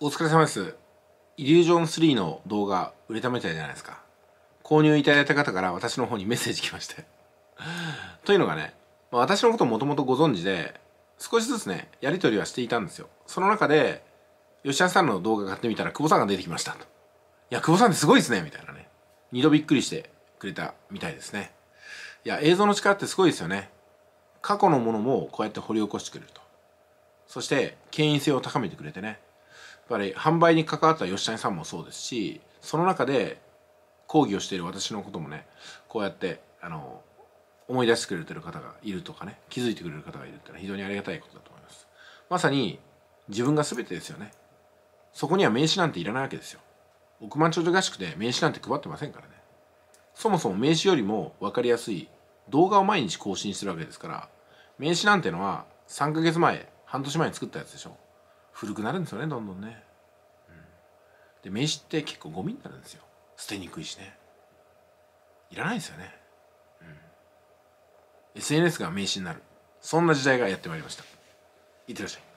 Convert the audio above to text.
お疲れ様です。イリュージョン3の動画売れたみたいじゃないですか。購入いただいた方から私の方にメッセージ来まして というのがね、まあ、私のこともともとご存知で、少しずつね、やり取りはしていたんですよ。その中で、吉田さんの動画買ってみたら久保さんが出てきましたと。いや、久保さんってすごいですね、みたいなね。二度びっくりしてくれたみたいですね。いや、映像の力ってすごいですよね。過去のものもこうやって掘り起こしてくれると。そして、権威性を高めてくれてね。ぱり販売に関わった吉谷さんもそうですしその中で講義をしている私のこともねこうやってあの思い出してくれてる方がいるとかね気づいてくれる方がいるっていうのは非常にありがたいことだと思いますまさに自分が全てですよねそこには名刺なんていらないわけですよ億万長者合宿で名刺なんて配ってませんからねそもそも名刺よりも分かりやすい動画を毎日更新してるわけですから名刺なんてのは3ヶ月前半年前に作ったやつでしょ古くなるんですよねどんどんね、うん、で名刺って結構ゴミになるんですよ捨てにくいしねいらないですよね、うん、SNS が名刺になるそんな時代がやってまいりましたいってらっしゃい